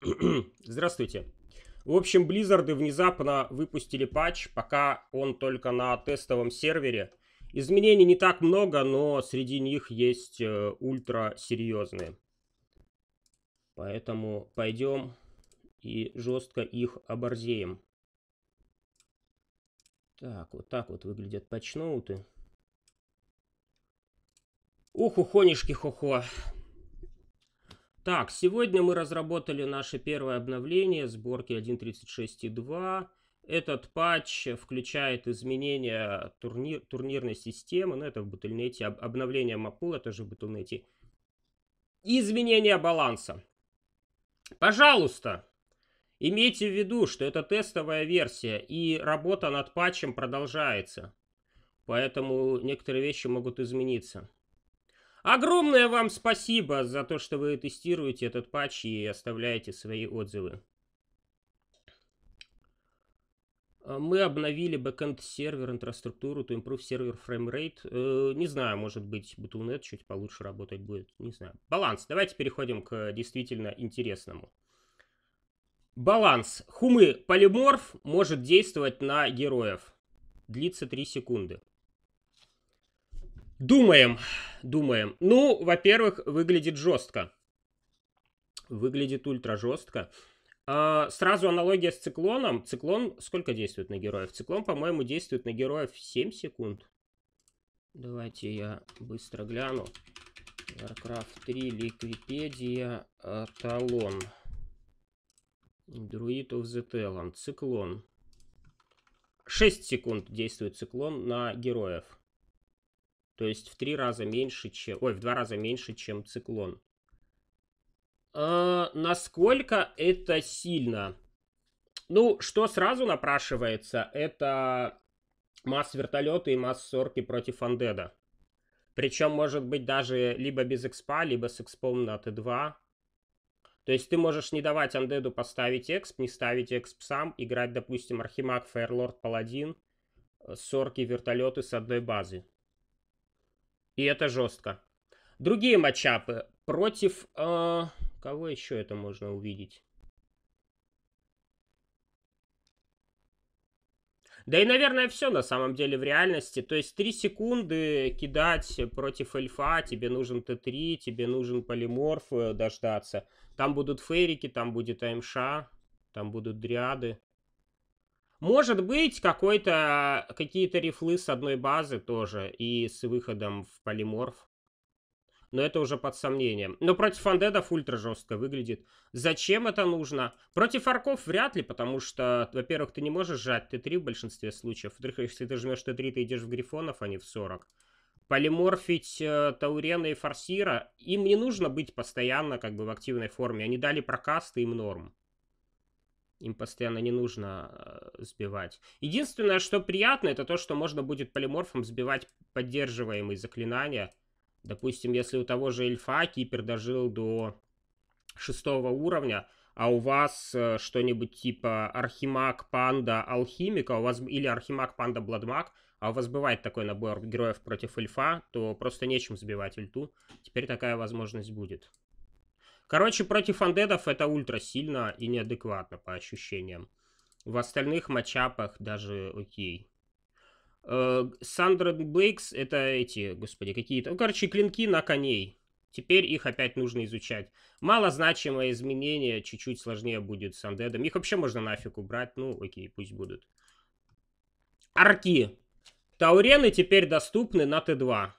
Здравствуйте. В общем, Близзарды внезапно выпустили патч, пока он только на тестовом сервере. Изменений не так много, но среди них есть э, ультра серьезные. Поэтому пойдем и жестко их оборзеем. Так, вот так вот выглядят патчноуты. Ух, ухонишки хо-хо. Так, сегодня мы разработали наше первое обновление сборки 1.36.2. Этот патч включает изменения турнир, турнирной системы, но ну, это в Battle.net, об, обновление мапула тоже в Battle.net. Изменение баланса. Пожалуйста, имейте в виду, что это тестовая версия, и работа над патчем продолжается. Поэтому некоторые вещи могут измениться. Огромное вам спасибо за то, что вы тестируете этот патч и оставляете свои отзывы. А, мы обновили бэкенд сервер, инфраструктуру, to improve сервер фреймрейт. Э, не знаю, может быть, Battle.net чуть получше работать будет, не знаю. Баланс. Давайте переходим к действительно интересному. Баланс. Хумы полиморф может действовать на героев. Длится 3 секунды. Думаем, думаем. Ну, во-первых, выглядит жестко. Выглядит ультра жестко. А, сразу аналогия с циклоном. Циклон сколько действует на героев? Циклон, по-моему, действует на героев 7 секунд. Давайте я быстро гляну. Warcraft 3, Ликвипедия, Талон. Druid of the Talon. Циклон. 6 секунд действует циклон на героев. То есть в три раза меньше, чем... Ой, в два раза меньше, чем циклон. А, насколько это сильно? Ну, что сразу напрашивается, это масс вертолета и масс сорки против андеда. Причем может быть даже либо без экспа, либо с экспом на Т2. То есть ты можешь не давать андеду поставить эксп, не ставить эксп сам, играть, допустим, Архимаг, Фаерлорд, Паладин, э, сорки, вертолеты с одной базы. И это жестко. Другие матчапы против... Э, кого еще это можно увидеть? Да и, наверное, все на самом деле в реальности. То есть 3 секунды кидать против эльфа, тебе нужен Т3, тебе нужен полиморф э, дождаться. Там будут фейрики, там будет АМШ, там будут дриады. Может быть, какой-то э, какие-то рифлы с одной базы тоже и с выходом в полиморф. Но это уже под сомнением. Но против андедов ультра жестко выглядит. Зачем это нужно? Против арков вряд ли, потому что, во-первых, ты не можешь сжать Т3 в большинстве случаев. Во-вторых, если ты жмешь Т3, ты идешь в грифонов, а не в 40. Полиморфить э, Таурена и Форсира, им не нужно быть постоянно как бы в активной форме. Они дали прокасты, им норм. Им постоянно не нужно э, сбивать. Единственное, что приятно, это то, что можно будет полиморфом сбивать поддерживаемые заклинания. Допустим, если у того же эльфа кипер дожил до шестого уровня, а у вас э, что-нибудь типа архимаг, панда, алхимика, у вас или архимаг, панда, бладмаг, а у вас бывает такой набор героев против эльфа, то просто нечем сбивать эльту. Теперь такая возможность будет. Короче, против андедов это ультра сильно и неадекватно по ощущениям. В остальных матчапах даже окей. Э, Сандра Блейкс это эти, господи, какие-то... Ну, короче, клинки на коней. Теперь их опять нужно изучать. Малозначимое изменение чуть-чуть сложнее будет с андедом. Их вообще можно нафиг убрать. Ну, окей, пусть будут. Арки. Таурены теперь доступны на Т2.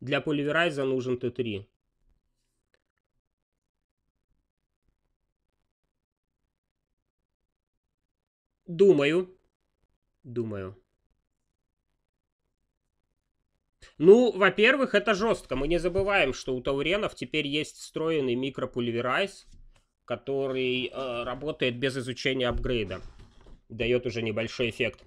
Для Пульверайза нужен Т3. Думаю. Думаю. Ну, во-первых, это жестко. Мы не забываем, что у тауренов теперь есть встроенный микропульверайз, который э, работает без изучения апгрейда. Дает уже небольшой эффект.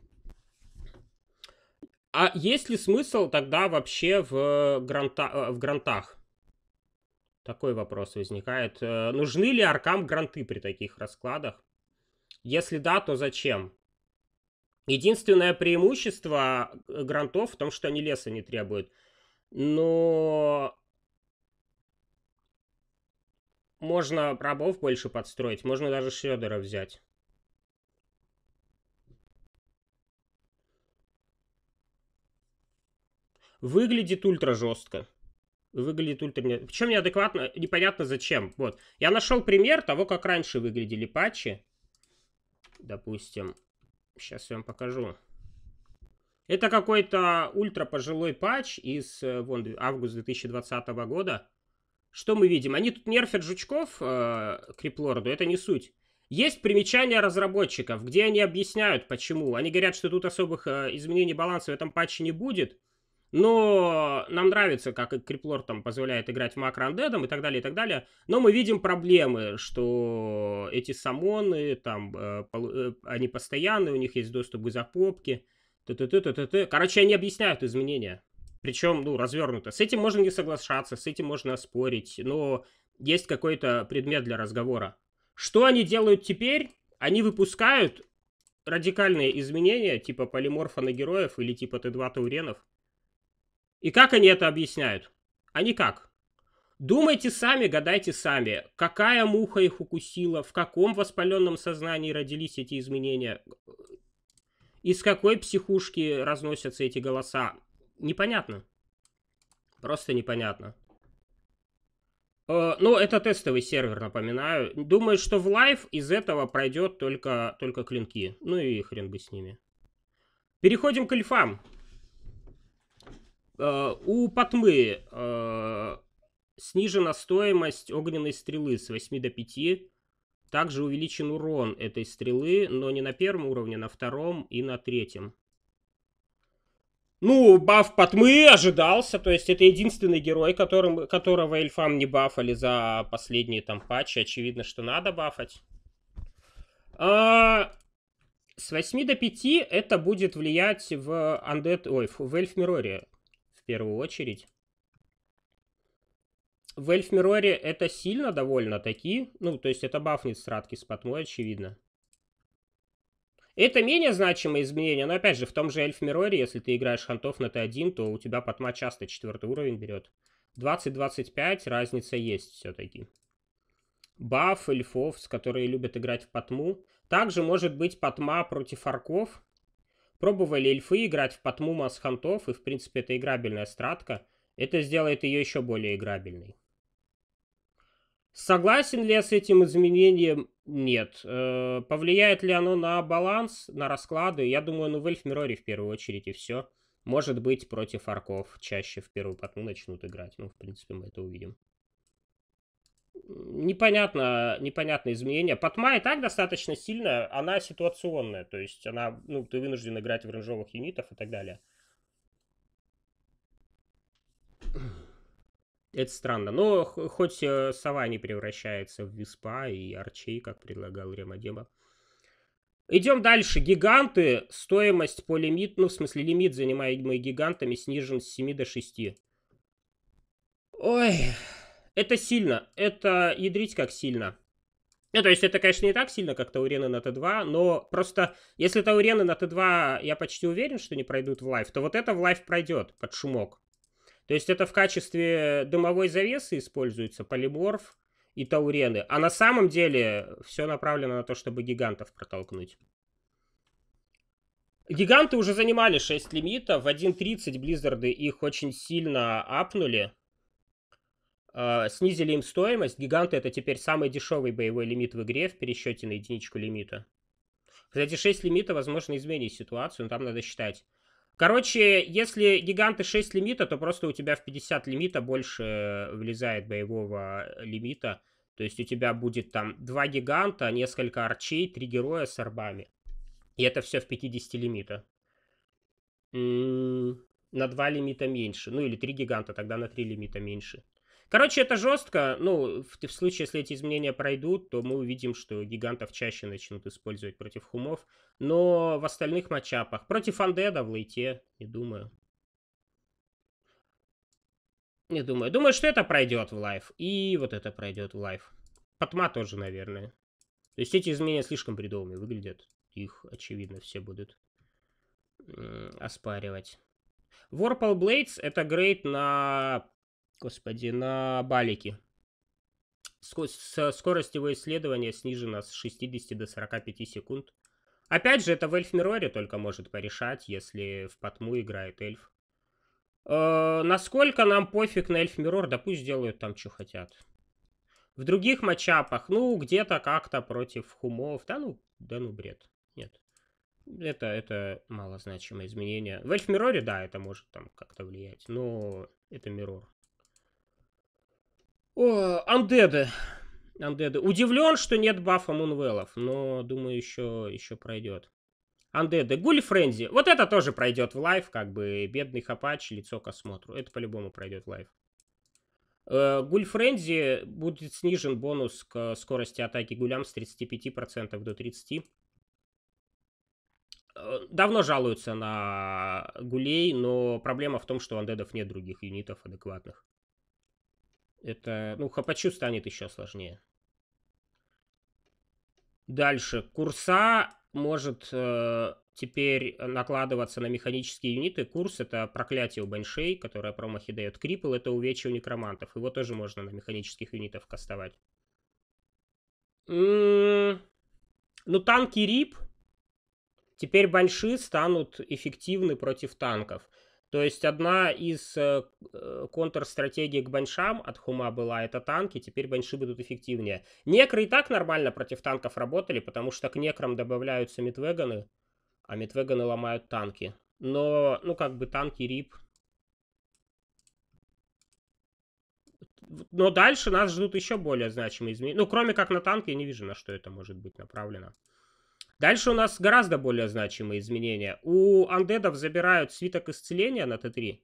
А есть ли смысл тогда вообще в, э, гранта, э, в грантах? Такой вопрос возникает. Э, нужны ли аркам гранты при таких раскладах? Если да, то зачем? Единственное преимущество э, грантов в том, что они леса не требуют. Но можно рабов больше подстроить, можно даже Шредера взять. Выглядит ультра жестко. Выглядит ультра... Причем неадекватно, непонятно зачем. Вот. Я нашел пример того, как раньше выглядели патчи допустим, сейчас я вам покажу. Это какой-то ультра пожилой патч из э, вон, август 2020 года. Что мы видим? Они тут нерфят жучков э, криплорду, это не суть. Есть примечания разработчиков, где они объясняют, почему. Они говорят, что тут особых э, изменений баланса в этом патче не будет но нам нравится, как Криплор там позволяет играть в макро и так далее, и так далее. Но мы видим проблемы, что эти самоны, там, э, э, они постоянные, у них есть доступ к закупке. Т -т -т -т -т Короче, они объясняют изменения. Причем, ну, развернуто. С этим можно не соглашаться, с этим можно спорить, но есть какой-то предмет для разговора. Что они делают теперь? Они выпускают радикальные изменения, типа полиморфа на героев или типа Т2 тауренов, и как они это объясняют? Они а как? Думайте сами, гадайте сами, какая муха их укусила, в каком воспаленном сознании родились эти изменения, из какой психушки разносятся эти голоса. Непонятно. Просто непонятно. Э, ну, это тестовый сервер, напоминаю. Думаю, что в лайв из этого пройдет только, только клинки. Ну и хрен бы с ними. Переходим к эльфам. Э, у Патмы э, снижена стоимость огненной стрелы с 8 до 5. Также увеличен урон этой стрелы, но не на первом уровне, на втором и на третьем. Ну, баф Патмы ожидался, то есть это единственный герой, которым, которого эльфам не бафали за последние там патчи. Очевидно, что надо бафать. А, с 8 до 5 это будет влиять в Undead, ой, в Эльф Мирория первую очередь. В Эльф это сильно довольно-таки. Ну, то есть это бафнет стратки с потмой, очевидно. Это менее значимое изменение, но опять же, в том же Эльф если ты играешь хантов на Т1, то у тебя потма часто четвертый уровень берет. 20-25 разница есть все-таки. Баф эльфов, с которые любят играть в потму. Также может быть потма против арков, Пробовали эльфы играть в Патмума с хантов, и в принципе это играбельная стратка. Это сделает ее еще более играбельной. Согласен ли я с этим изменением? Нет. Э, повлияет ли оно на баланс, на расклады? Я думаю, ну в Эльфмироре в первую очередь и все. Может быть, против арков чаще в первую потом начнут играть. Ну, в принципе, мы это увидим непонятно, непонятные изменения. Патма и так достаточно сильная, она ситуационная, то есть она, ну, ты вынужден играть в рейнджовых юнитов и так далее. Это странно. Но хоть э, сова не превращается в виспа и арчей, как предлагал Ремадема. Идем дальше. Гиганты. Стоимость по лимиту, ну, в смысле, лимит, занимаемый гигантами, снижен с 7 до 6. Ой, это сильно. Это ядрить как сильно. Ну, то есть это, конечно, не так сильно, как таурены на Т2, но просто если таурены на Т2, я почти уверен, что не пройдут в лайв, то вот это в лайв пройдет под шумок. То есть это в качестве дымовой завесы используется полиморф и Таурены. А на самом деле все направлено на то, чтобы гигантов протолкнуть. Гиганты уже занимали 6 лимитов. В 1.30 Близзарды их очень сильно апнули. А, снизили им стоимость. Гиганты это теперь самый дешевый боевой лимит в игре в пересчете на единичку лимита. Кстати, 6 лимита, возможно, изменить ситуацию, но там надо считать. Короче, если гиганты 6 лимита, то просто у тебя в 50 лимита больше э, влезает боевого э, лимита. То есть у тебя будет там 2 гиганта, несколько арчей, 3 героя с арбами. И это все в 50 лимита. М-м, на 2 лимита меньше. Ну или 3 гиганта, тогда на 3 лимита меньше. Короче, это жестко. Ну, в, в случае, если эти изменения пройдут, то мы увидим, что гигантов чаще начнут использовать против хумов. Но в остальных матчапах. Против андеда в лейте, не думаю. Не думаю. Думаю, что это пройдет в лайф. И вот это пройдет в лайф. Патма тоже, наверное. То есть эти изменения слишком бредовыми выглядят. Их, очевидно, все будут оспаривать. Warpal Blades это грейд на господи, на балики. Скорость его исследования снижена с 60 до 45 секунд. Опять же, это в Эльфмироре только может порешать, если в Патму играет эльф. Э, насколько нам пофиг на Эльфмирор, да пусть делают там, что хотят. В других матчапах, ну, где-то как-то против Хумов, да ну, да ну, бред, нет. Это, это малозначимое изменение. В Эльфмироре, да, это может там как-то влиять, но это Мирор. О, андеды. Андеды. Удивлен, что нет бафа Мунвелов, но думаю, еще, еще пройдет. Андеды. Гуль Френзи. Вот это тоже пройдет в лайв, как бы бедный хапач, лицо к осмотру. Это по-любому пройдет в лайв. Э, Гуль Френзи будет снижен бонус к скорости атаки гулям с 35% до 30%. Э, давно жалуются на гулей, но проблема в том, что у андедов нет других юнитов адекватных. Это, ну, хапачу станет еще сложнее. Дальше. Курса может э, теперь накладываться на механические юниты. Курс — это проклятие у Баншей, которое промахи дает. Крипл — это увечье у некромантов. Его тоже можно на механических юнитов кастовать. М -м -м. Ну, танки рип. Теперь большие станут эффективны против танков. То есть одна из э, э, контрстратегий к баньшам от Хума была это танки, теперь баньши будут эффективнее. Некры и так нормально против танков работали, потому что к некрам добавляются митвеганы, а митвеганы ломают танки. Но, ну как бы танки рип. Но дальше нас ждут еще более значимые изменения. Ну кроме как на танки, я не вижу, на что это может быть направлено. Дальше у нас гораздо более значимые изменения. У андедов забирают свиток исцеления на Т3.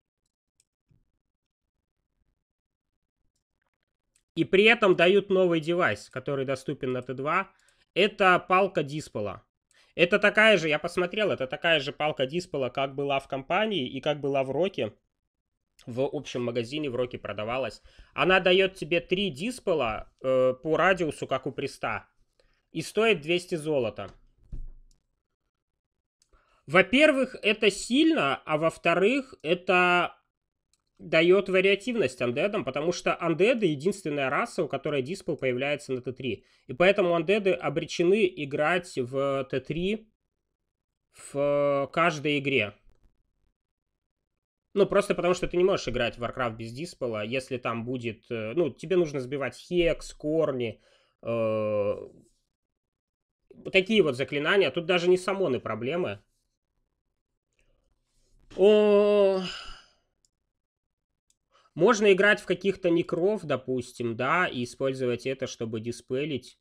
И при этом дают новый девайс, который доступен на Т2. Это палка Диспола. Это такая же, я посмотрел, это такая же палка Диспола, как была в компании и как была в Роке. В общем магазине в Роке продавалась. Она дает тебе три Диспола э, по радиусу, как у приста И стоит 200 золота. Во-первых, это сильно, а во-вторых, это дает вариативность андедам, потому что андеды единственная раса, у которой диспл появляется на Т3. И поэтому андеды обречены играть в Т3 в каждой игре. Ну, просто потому что ты не можешь играть в Warcraft без диспола, если там будет... Э, ну, тебе нужно сбивать хекс, корни, э, такие вот заклинания. Тут даже не самоны проблемы. О... Можно играть в каких-то некров, допустим, да, и использовать это, чтобы диспелить,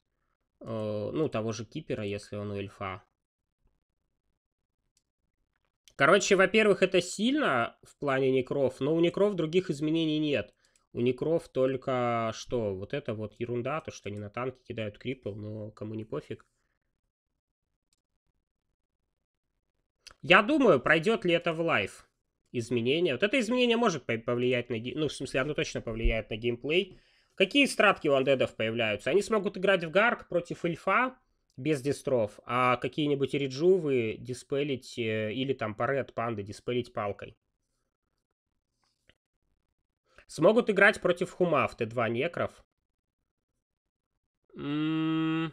э, ну, того же кипера, если он у эльфа. Короче, во-первых, это сильно в плане некров, но у некров других изменений нет. У некров только что? Вот это вот ерунда, то, что они на танки кидают крипл, но кому не пофиг. Я думаю, пройдет ли это в лайв изменение. Вот это изменение может повлиять на... Ну, в смысле, оно точно повлияет на геймплей. Какие стратки у андедов появляются? Они смогут играть в гарк против эльфа без дистров, а какие-нибудь риджувы диспелить э, или там парет панды диспелить палкой. Смогут играть против хума в Т2 некров. М м-м-м. -м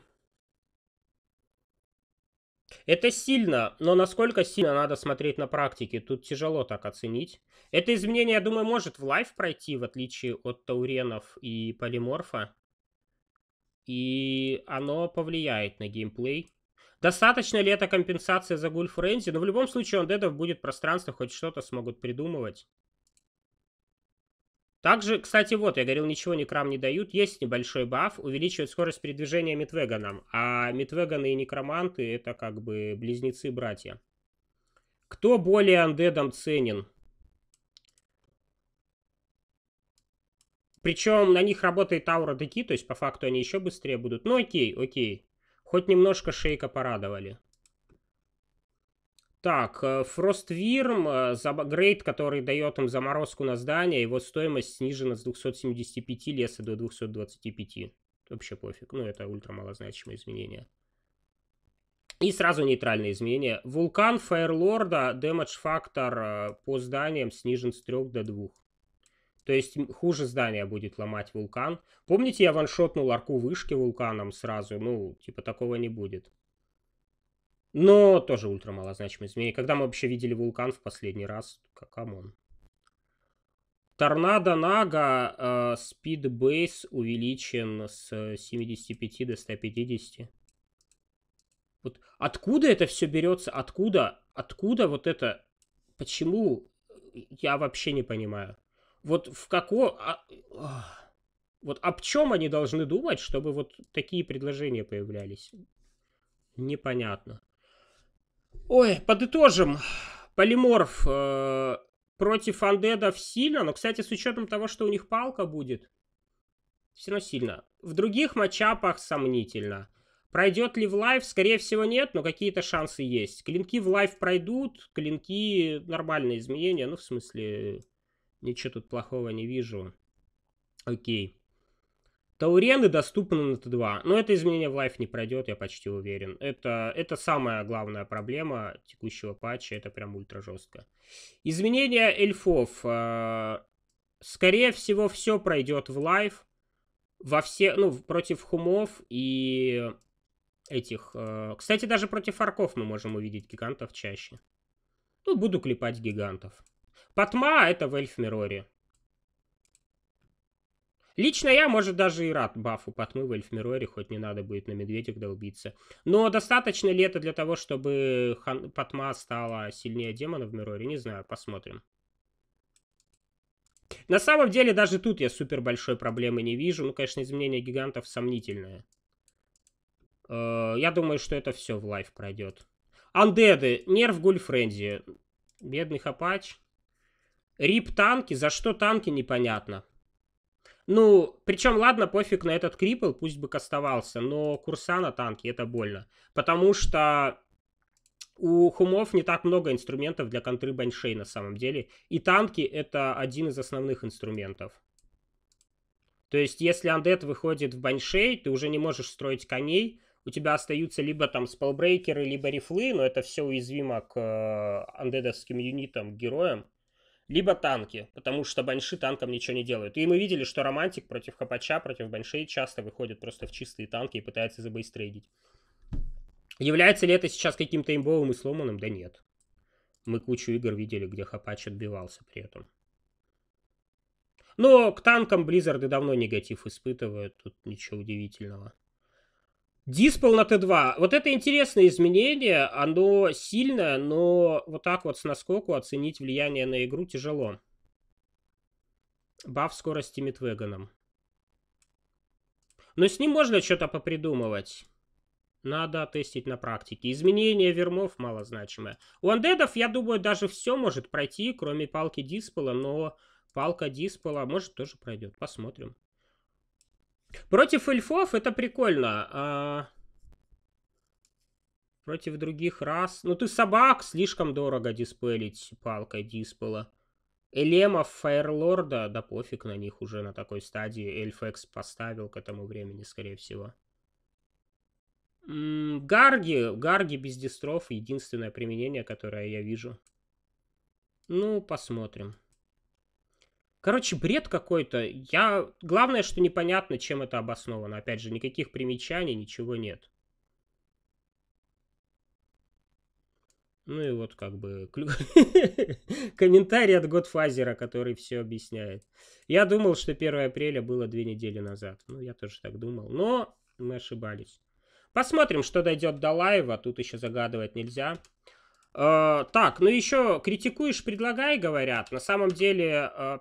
это сильно, но насколько сильно надо смотреть на практике, тут тяжело так оценить. Это изменение, я думаю, может в лайв пройти, в отличие от тауренов и полиморфа. И оно повлияет на геймплей. Достаточно ли это компенсация за Гульф Рэнзи? Но в любом случае он дедов будет пространство, хоть что-то смогут придумывать. Также, кстати, вот, я говорил, ничего некрам не дают. Есть небольшой баф, увеличивает скорость передвижения Митвеганом. А Митвеганы и некроманты — это как бы близнецы-братья. Кто более андедом ценен? Причем на них работает аура деки, то есть по факту они еще быстрее будут. Ну окей, окей. Хоть немножко шейка порадовали. Так, э, Frostwirm, э, грейд, который дает им заморозку на здание, его стоимость снижена с 275 леса до 225. Вообще пофиг, ну это ультрамалозначимое изменение. И сразу нейтральное изменение. Вулкан Фаерлорда, damage фактор э, по зданиям снижен с 3 до 2. То есть хуже здания будет ломать вулкан. Помните, я ваншотнул арку вышки вулканом сразу? Ну, типа такого не будет. Но тоже ультра малозначимые изменения. Когда мы вообще видели вулкан в последний раз, как он? Торнадо Нага, э, спидбейс э, увеличен с 75 до 150. Вот откуда это все берется? Откуда? Откуда вот это? Почему? Я вообще не понимаю. Вот в каком... А... Вот об чем они должны думать, чтобы вот такие предложения появлялись? Непонятно. Ой, подытожим. Полиморф э, против андедов сильно, но, кстати, с учетом того, что у них палка будет, все равно сильно. В других матчапах сомнительно. Пройдет ли в лайв? Скорее всего, нет, но какие-то шансы есть. Клинки в лайв пройдут, клинки нормальные изменения. Ну, в смысле, ничего тут плохого не вижу. Окей. Таурены доступны на Т2, но это изменение в лайф не пройдет, я почти уверен. Это, это самая главная проблема текущего патча, это прям ультра жестко. Изменения эльфов. Э, скорее всего, все пройдет в лайф. Во все, ну, против хумов и этих... Э, кстати, даже против арков мы можем увидеть гигантов чаще. Ну, буду клепать гигантов. Патма — это в Эльфмироре. Лично я, может, даже и рад бафу по тьмы в Эльфмироре, хоть не надо будет на медведях долбиться. Но достаточно ли это для того, чтобы хан... Патма стала сильнее демона в Мироре? Не знаю, посмотрим. На самом деле, даже тут я супер большой проблемы не вижу. Ну, конечно, изменение гигантов сомнительное. Э, я думаю, что это все в лайв пройдет. Андеды, нерв Гульфрензи, бедный хапач. Рип танки, за что танки, непонятно. Ну, причем, ладно, пофиг на этот крипл, пусть бы кастовался, но курса на танке это больно. Потому что у хумов не так много инструментов для контры баншей на самом деле. И танки это один из основных инструментов. То есть, если андет выходит в баншей, ты уже не можешь строить коней, у тебя остаются либо там спелбрейкеры, либо рифлы, но это все уязвимо к э, андедовским юнитам, героям либо танки, потому что банши танкам ничего не делают. И мы видели, что романтик против хапача, против баншей часто выходит просто в чистые танки и пытается забейстрейдить. Является ли это сейчас каким-то имбовым и сломанным? Да нет. Мы кучу игр видели, где хапач отбивался при этом. Но к танкам Близзарды давно негатив испытывают, тут ничего удивительного. Диспол на Т2. Вот это интересное изменение, оно сильное, но вот так вот с наскоку оценить влияние на игру тяжело. Баф скорости Митвеганом. Но с ним можно что-то попридумывать. Надо тестить на практике. Изменение вермов малозначимое. У андедов, я думаю, даже все может пройти, кроме палки Диспола, но палка Диспола а может тоже пройдет. Посмотрим. Против эльфов это прикольно. А... Против других рас... Ну, ты собак слишком дорого диспелить палкой диспела. Элемов, Фаерлорда, да пофиг на них уже на такой стадии. Эльфекс поставил к этому времени, скорее всего. М -м, гарги, Гарги без дистров единственное применение, которое я вижу. Ну, посмотрим. Короче, бред какой-то. Я... Главное, что непонятно, чем это обосновано. Опять же, никаких примечаний, ничего нет. Ну и вот как бы комментарий от Годфазера, который все объясняет. Я думал, что 1 апреля было две недели назад. Ну, я тоже так думал. Но мы ошибались. Посмотрим, что дойдет до лайва. Тут еще загадывать нельзя. Э, так, ну еще критикуешь, предлагай, говорят. На самом деле, э,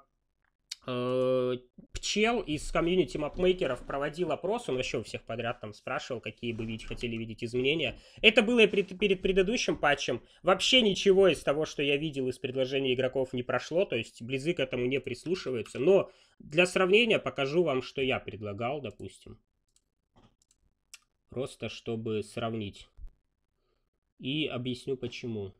Э, пчел из комьюнити мапмейкеров проводил опрос, он вообще у всех подряд там спрашивал, какие бы видеть, хотели видеть изменения. Это было и пред, перед предыдущим патчем. Вообще ничего из того, что я видел из предложений игроков не прошло, то есть близы к этому не прислушиваются. Но для сравнения покажу вам, что я предлагал, допустим. Просто чтобы сравнить. И объясню почему.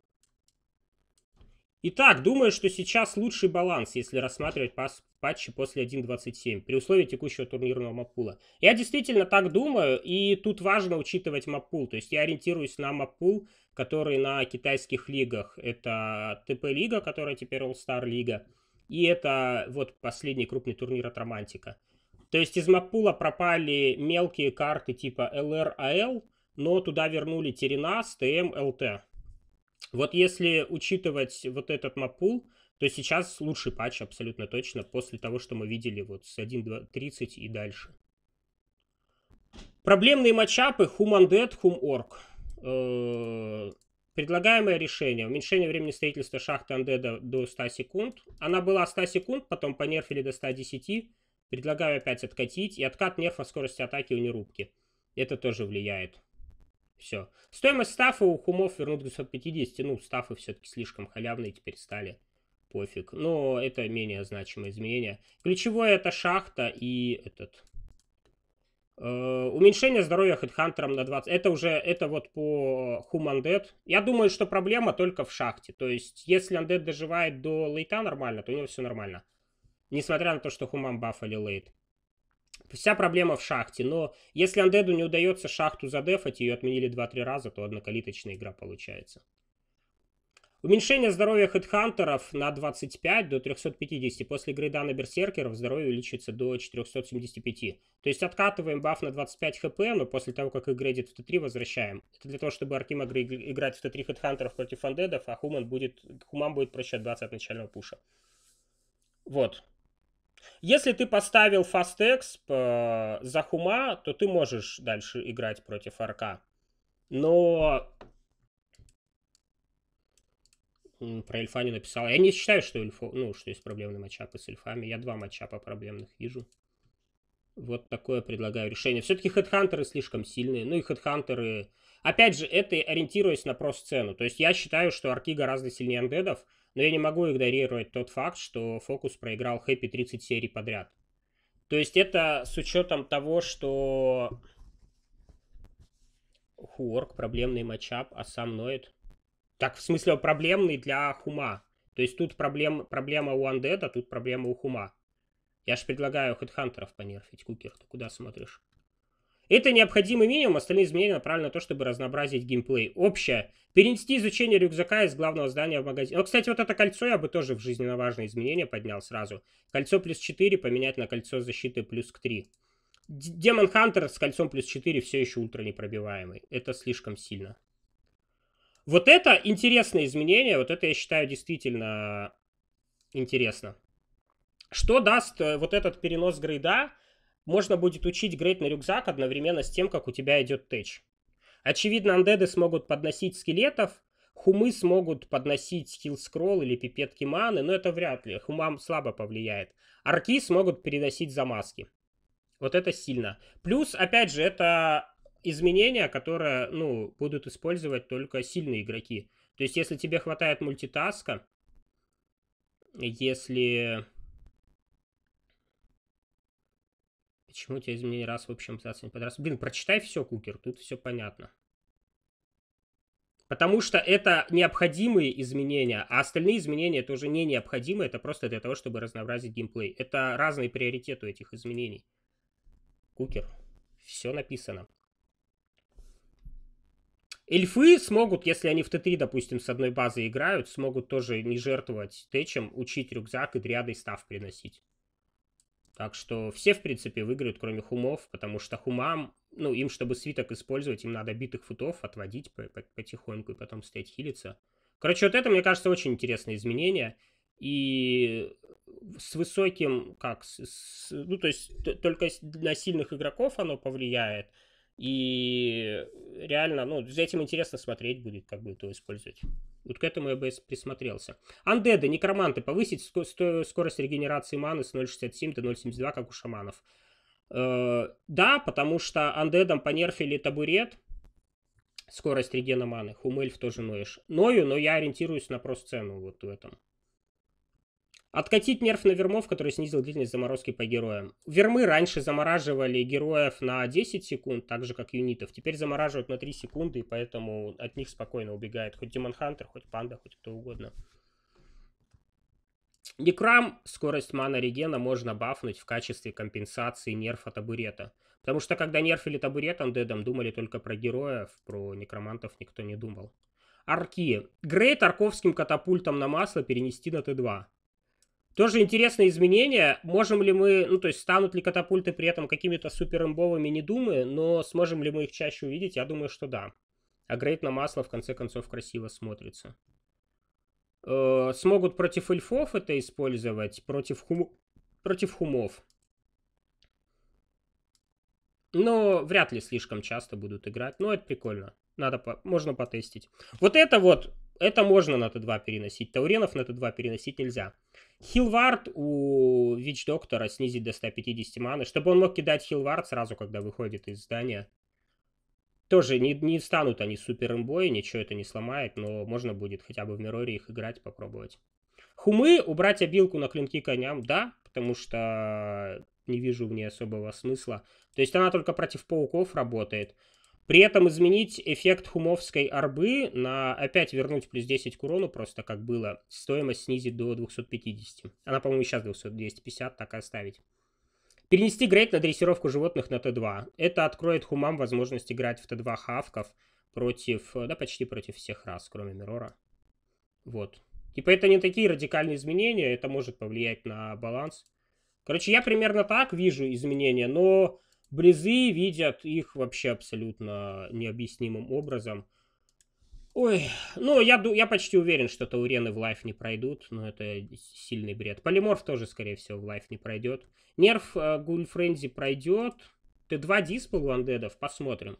Итак, думаю, что сейчас лучший баланс, если рассматривать пас патчи после 1.27 при условии текущего турнирного маппула. Я действительно так думаю, и тут важно учитывать маппул. То есть я ориентируюсь на маппул, который на китайских лигах. Это ТП-лига, которая теперь All-Star лига, и это вот последний крупный турнир от Романтика. То есть из маппула пропали мелкие карты типа LRAL, а но туда вернули Теренас, ТМ, ЛТ. Вот если учитывать вот этот мапул, то сейчас лучший патч абсолютно точно после того, что мы видели вот с 1.30 и дальше. Проблемные матчапы Human Dead, Hum Org. Э, предлагаемое решение. Уменьшение времени строительства шахты Undead до 100 секунд. Она была 100 секунд, потом понерфили до 110. Предлагаю опять откатить. И откат нерфа скорости атаки у нерубки. Это тоже влияет. Все. Стоимость стафа у хумов вернут к 250. Ну, стафы все-таки слишком халявные теперь стали. Пофиг. Но это менее значимое изменение. Ключевое это шахта и этот... Э, уменьшение здоровья хедхантером на 20. Это уже, это вот по Human Dead. Я думаю, что проблема только в шахте. То есть, если Undead доживает до лейта нормально, то у него все нормально. Несмотря на то, что Хуман бафали лейт. Вся проблема в шахте, но если андеду не удается шахту задефать, ее отменили 2-3 раза, то однокалиточная игра получается. Уменьшение здоровья хедхантеров на 25 до 350. После грейда на берсеркеров здоровье увеличится до 475. То есть откатываем баф на 25 хп, но после того, как их грейдит в Т3, возвращаем. Это для того, чтобы Аркима играть в Т3 хедхантеров против андедов, а Хуман будет, Хуман будет проще отбаться от начального пуша. Вот. Если ты поставил Fast Exp э, за Хума, то ты можешь дальше играть против Арка. Но про эльфа не написал. Я не считаю, что, эльфо, ну, что есть проблемные матчапы с эльфами. Я два матчапа проблемных вижу. Вот такое предлагаю решение. Все-таки хедхантеры слишком сильные. Ну и хедхантеры... Опять же, это ориентируясь на про-сцену. То есть я считаю, что арки гораздо сильнее андедов. Но я не могу игнорировать тот факт, что Фокус проиграл Хэппи 30 серий подряд. То есть это с учетом того, что Хуорк проблемный матчап, а сам Ноид. Так, в смысле, проблемный для Хума. То есть тут проблем, проблема у Андеда, тут проблема у Хума. Я же предлагаю хедхантеров понерфить, Кукер, ты куда смотришь? Это необходимый минимум, остальные изменения направлены на то, чтобы разнообразить геймплей. Общее. Перенести изучение рюкзака из главного здания в магазин. Ну, кстати, вот это кольцо я бы тоже в жизненно важные изменения поднял сразу. Кольцо плюс 4 поменять на кольцо защиты плюс к 3. Демон Хантер с кольцом плюс 4 все еще ультра непробиваемый. Это слишком сильно. Вот это интересное изменение, вот это я считаю действительно интересно. Что даст э, вот этот перенос грейда? Можно будет учить греть на рюкзак одновременно с тем, как у тебя идет тэч. Очевидно, андеды смогут подносить скелетов, хумы смогут подносить хилл-скролл или пипетки маны, но это вряд ли, хумам слабо повлияет. Арки смогут переносить замазки. Вот это сильно. Плюс, опять же, это изменения, которые, ну, будут использовать только сильные игроки. То есть, если тебе хватает мультитаска, если Почему тебе изменили раз в общем не подрос? Блин, прочитай все, Кукер, тут все понятно. Потому что это необходимые изменения, а остальные изменения тоже не необходимы, это просто для того, чтобы разнообразить геймплей. Это разные приоритеты у этих изменений. Кукер, все написано. Эльфы смогут, если они в Т3, допустим, с одной базы играют, смогут тоже не жертвовать течем, учить рюкзак и дрядой став приносить. Так что все, в принципе, выиграют, кроме хумов, потому что хумам, ну, им, чтобы свиток использовать, им надо битых футов отводить потихоньку и потом стоять хилиться. Короче, вот это, мне кажется, очень интересное изменение. И с высоким, как, с, ну, то есть только на сильных игроков оно повлияет. И реально, ну, за этим интересно смотреть будет, как будет его использовать. Вот к этому я бы присмотрелся. Андеды, некроманты, повысить скорость регенерации маны с 0.67 до 0.72, как у шаманов. Э, да, потому что андедам понерфили табурет, скорость регена маны. Хумельф тоже ноешь. Ною, но я ориентируюсь на просто цену вот в этом. Откатить нерв на вермов, который снизил длительность заморозки по героям. Вермы раньше замораживали героев на 10 секунд, так же как юнитов. Теперь замораживают на 3 секунды, и поэтому от них спокойно убегает хоть Демон Хантер, хоть Панда, хоть кто угодно. Некрам, скорость мана регена можно бафнуть в качестве компенсации нерфа табурета. Потому что когда нерфили табуретом андедом, думали только про героев, про некромантов никто не думал. Арки. Грей арковским катапультом на масло перенести на Т2. Тоже интересное изменение. Можем ли мы, ну то есть станут ли катапульты при этом какими-то супер имбовыми, не думаю, но сможем ли мы их чаще увидеть? Я думаю, что да. А грейт на масло в конце концов красиво смотрится. Э, смогут против эльфов это использовать, против, хум... против хумов. Но вряд ли слишком часто будут играть. Но это прикольно. Надо по... Можно потестить. Вот это вот это можно на Т2 переносить, Тауренов на Т2 переносить нельзя. Хилвард у Вич Доктора снизить до 150 маны, чтобы он мог кидать Хилвард сразу, когда выходит из здания. Тоже не, не станут они супер имбой, ничего это не сломает, но можно будет хотя бы в Мироре их играть, попробовать. Хумы, убрать обилку на клинки коням, да, потому что не вижу в ней особого смысла. То есть она только против пауков работает. При этом изменить эффект хумовской арбы на опять вернуть плюс 10 к урону, просто как было, стоимость снизить до 250. Она, по-моему, сейчас 250, так и оставить. Перенести грейд на дрессировку животных на Т2. Это откроет хумам возможность играть в Т2 хавков против, да почти против всех рас, кроме Мирора. Вот. Типа это не такие радикальные изменения, это может повлиять на баланс. Короче, я примерно так вижу изменения, но Брезы видят их вообще абсолютно необъяснимым образом. Ой, ну я, я почти уверен, что Таурены в лайф не пройдут, но это сильный бред. Полиморф тоже, скорее всего, в лайф не пройдет. Нерв э, Гульфрензи пройдет. Т2 у Андедов, посмотрим.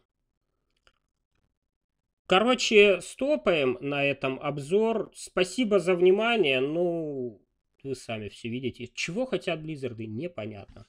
Короче, стопаем на этом обзор. Спасибо за внимание, ну, вы сами все видите. Чего хотят Близзарды, непонятно.